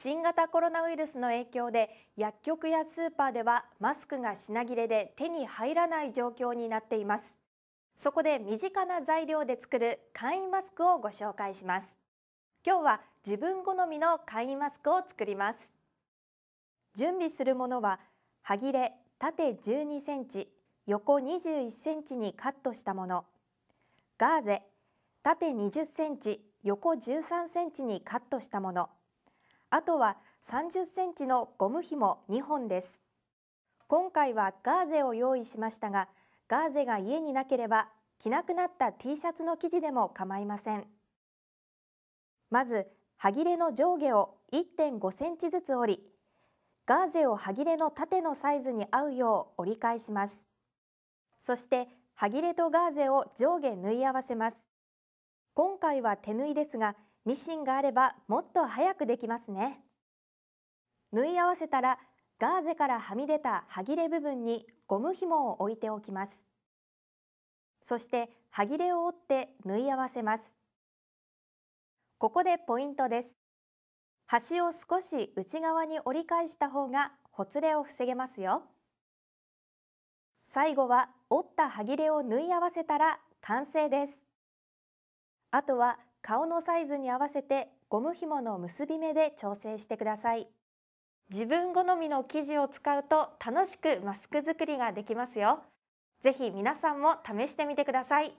新型コロナウイルスの影響で薬局やスーパーではマスクが品切れで手に入らない状況になっていますそこで身近な材料で作る簡易マスクをご紹介します今日は自分好みの簡易マスクを作ります準備するものは歯切れ縦12センチ横21センチにカットしたものガーゼ縦20センチ横13センチにカットしたものあとは30センチのゴム紐2本です。今回はガーゼを用意しましたが、ガーゼが家になければ着なくなった T シャツの生地でも構いません。まず、端切れの上下を1.5センチずつ折り、ガーゼを歯切れの縦のサイズに合うよう折り返します。そして、歯切れとガーゼを上下縫い合わせます。今回は手縫いですがミシンがあればもっと早くできますね縫い合わせたらガーゼからはみ出た歯切れ部分にゴム紐を置いておきますそして歯切れを折って縫い合わせますここでポイントです端を少し内側に折り返した方がほつれを防げますよ最後は折った歯切れを縫い合わせたら完成ですあとは顔のサイズに合わせてゴム紐の結び目で調整してください自分好みの生地を使うと楽しくマスク作りができますよぜひ皆さんも試してみてください